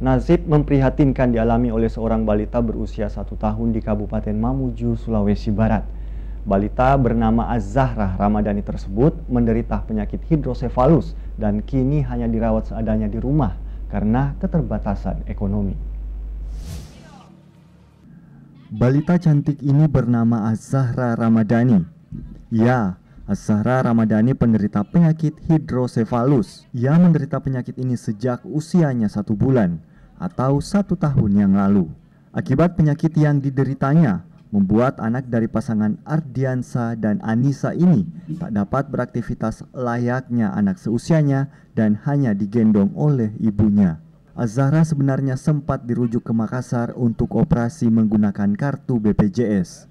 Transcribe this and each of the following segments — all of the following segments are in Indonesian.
Nasib memprihatinkan dialami oleh seorang balita berusia satu tahun di Kabupaten Mamuju, Sulawesi Barat. Balita bernama Az-Zahra Ramadhani tersebut menderita penyakit hidrosefalus dan kini hanya dirawat seadanya di rumah karena keterbatasan ekonomi. Balita cantik ini bernama Az-Zahra Ramadhani. Ya, Az-Zahra Ramadhani penderita penyakit hidrosefalus. Ia menderita penyakit ini sejak usianya satu bulan atau satu tahun yang lalu. Akibat penyakit yang dideritanya, membuat anak dari pasangan Ardiansa dan Anissa ini tak dapat beraktivitas layaknya anak seusianya dan hanya digendong oleh ibunya. Azara sebenarnya sempat dirujuk ke Makassar untuk operasi menggunakan kartu BPJS.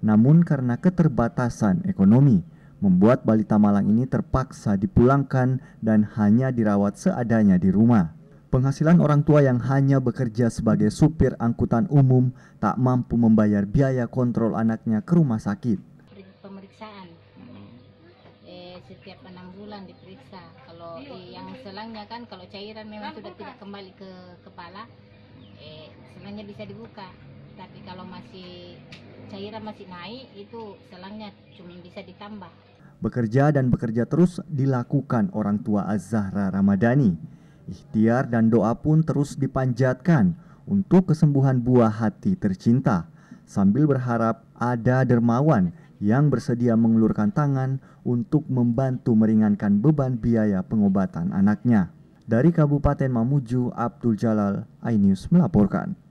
Namun karena keterbatasan ekonomi, membuat balita Malang ini terpaksa dipulangkan dan hanya dirawat seadanya di rumah. Penghasilan orang tua yang hanya bekerja sebagai supir angkutan umum tak mampu membayar biaya kontrol anaknya ke rumah sakit. Pemeriksaan eh, setiap enam bulan diperiksa. Kalau eh, yang selangnya kan kalau cairan memang sudah tidak kembali ke kepala, eh, selangnya bisa dibuka. Tapi kalau masih cairan masih naik itu selangnya cuma bisa ditambah. Bekerja dan bekerja terus dilakukan orang tua Azahra Ramadani. Ramadhani. Ikhtiar dan doa pun terus dipanjatkan untuk kesembuhan buah hati tercinta, sambil berharap ada dermawan yang bersedia mengulurkan tangan untuk membantu meringankan beban biaya pengobatan anaknya. Dari Kabupaten Mamuju, Abdul Jalal, iNews melaporkan.